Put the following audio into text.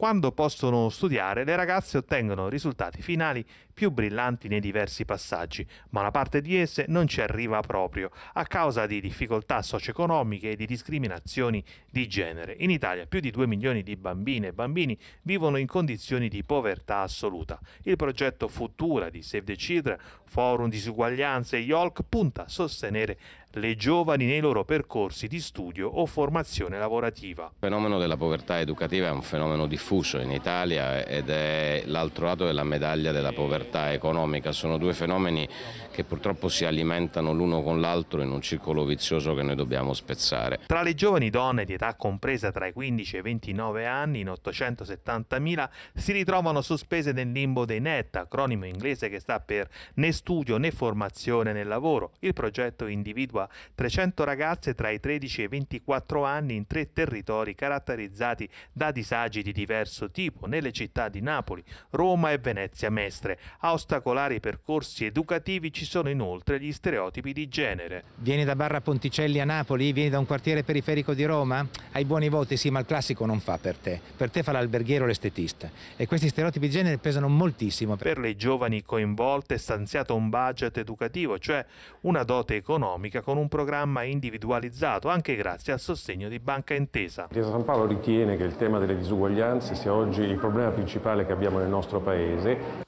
Quando possono studiare, le ragazze ottengono risultati finali più brillanti nei diversi passaggi, ma la parte di esse non ci arriva proprio a causa di difficoltà socio-economiche e di discriminazioni di genere. In Italia più di 2 milioni di bambine e bambini vivono in condizioni di povertà assoluta. Il progetto Futura di Save the Children, Forum Disuguaglianze e YOLC punta a sostenere le giovani nei loro percorsi di studio o formazione lavorativa. Il fenomeno della povertà educativa è un fenomeno diffuso in Italia ed è l'altro lato della medaglia della povertà economica. Sono due fenomeni che purtroppo si alimentano l'uno con l'altro in un circolo vizioso che noi dobbiamo spezzare. Tra le giovani donne di età compresa tra i 15 e i 29 anni, in 870.000, si ritrovano sospese nel limbo dei NET, acronimo inglese che sta per né studio né formazione né lavoro. Il progetto individua Antigua, 300 ragazze tra i 13 e i 24 anni in tre territori caratterizzati da disagi di diverso tipo nelle città di Napoli, Roma e Venezia Mestre. A ostacolare i percorsi educativi ci sono inoltre gli stereotipi di genere. Vieni da Barra Ponticelli a Napoli? Vieni da un quartiere periferico di Roma? Ai buoni voti sì, ma il classico non fa per te. Per te fa l'alberghiero o l'estetista. E questi stereotipi di genere pesano moltissimo. Per le giovani coinvolte è stanziato un budget educativo, cioè una dote economica con un programma individualizzato, anche grazie al sostegno di Banca Intesa. Chiesa San Paolo ritiene che il tema delle disuguaglianze sia oggi il problema principale che abbiamo nel nostro Paese.